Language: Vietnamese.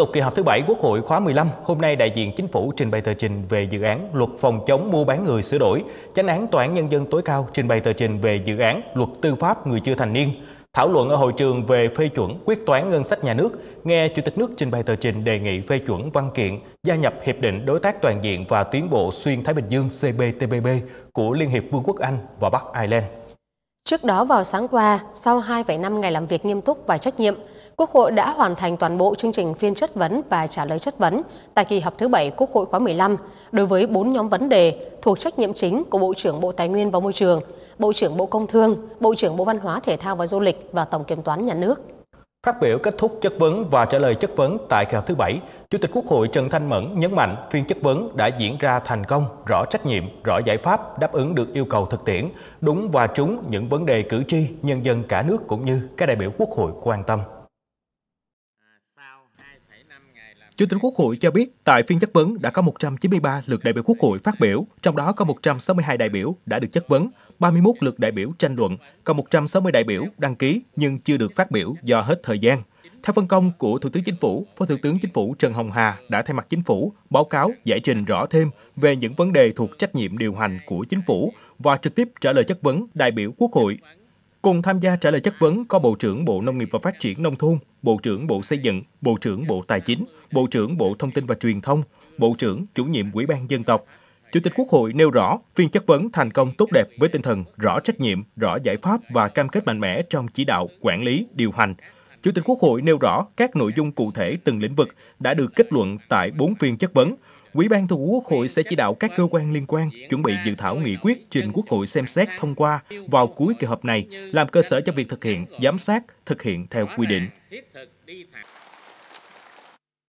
tục kỳ họp thứ bảy Quốc hội khóa 15, hôm nay đại diện chính phủ trình bày tờ trình về dự án Luật phòng chống mua bán người sửa đổi, chánh án tòa án nhân dân tối cao trình bày tờ trình về dự án Luật tư pháp người chưa thành niên, thảo luận ở hội trường về phê chuẩn quyết toán ngân sách nhà nước, nghe Chủ tịch nước trình bày tờ trình đề nghị phê chuẩn văn kiện gia nhập Hiệp định Đối tác Toàn diện và Tiến bộ Xuyên Thái Bình Dương CPTPP của Liên hiệp Vương quốc Anh và Bắc Ireland. Trước đó vào sáng qua, sau 2,5 ngày làm việc nghiêm túc và trách nhiệm, Quốc hội đã hoàn thành toàn bộ chương trình phiên chất vấn và trả lời chất vấn tại kỳ họp thứ 7 Quốc hội khóa 15 đối với 4 nhóm vấn đề thuộc trách nhiệm chính của Bộ trưởng Bộ Tài nguyên và Môi trường, Bộ trưởng Bộ Công Thương, Bộ trưởng Bộ Văn hóa Thể thao và Du lịch và Tổng Kiểm toán Nhà nước. Phát biểu kết thúc chất vấn và trả lời chất vấn tại kỳ họp thứ bảy, Chủ tịch Quốc hội Trần Thanh Mẫn nhấn mạnh phiên chất vấn đã diễn ra thành công, rõ trách nhiệm, rõ giải pháp, đáp ứng được yêu cầu thực tiễn, đúng và trúng những vấn đề cử tri, nhân dân cả nước cũng như các đại biểu Quốc hội quan tâm. Chủ tịch Quốc hội cho biết tại phiên chất vấn đã có 193 lượt đại biểu Quốc hội phát biểu, trong đó có 162 đại biểu đã được chất vấn, 31 lượt đại biểu tranh luận, còn 160 đại biểu đăng ký nhưng chưa được phát biểu do hết thời gian. Theo phân công của Thủ tướng Chính phủ, Phó Thủ tướng Chính phủ Trần Hồng Hà đã thay mặt Chính phủ báo cáo giải trình rõ thêm về những vấn đề thuộc trách nhiệm điều hành của Chính phủ và trực tiếp trả lời chất vấn đại biểu Quốc hội Cùng tham gia trả lời chất vấn có Bộ trưởng Bộ Nông nghiệp và Phát triển Nông thôn, Bộ trưởng Bộ Xây dựng, Bộ trưởng Bộ Tài chính, Bộ trưởng Bộ Thông tin và Truyền thông, Bộ trưởng Chủ nhiệm Ủy ban Dân tộc. Chủ tịch Quốc hội nêu rõ phiên chất vấn thành công tốt đẹp với tinh thần rõ trách nhiệm, rõ giải pháp và cam kết mạnh mẽ trong chỉ đạo, quản lý, điều hành. Chủ tịch Quốc hội nêu rõ các nội dung cụ thể từng lĩnh vực đã được kết luận tại 4 phiên chất vấn – Ủy ban Thường vụ Quốc hội sẽ chỉ đạo các cơ quan liên quan chuẩn bị dự thảo nghị quyết trình Quốc hội xem xét thông qua vào cuối kỳ họp này, làm cơ sở cho việc thực hiện, giám sát, thực hiện theo quy định.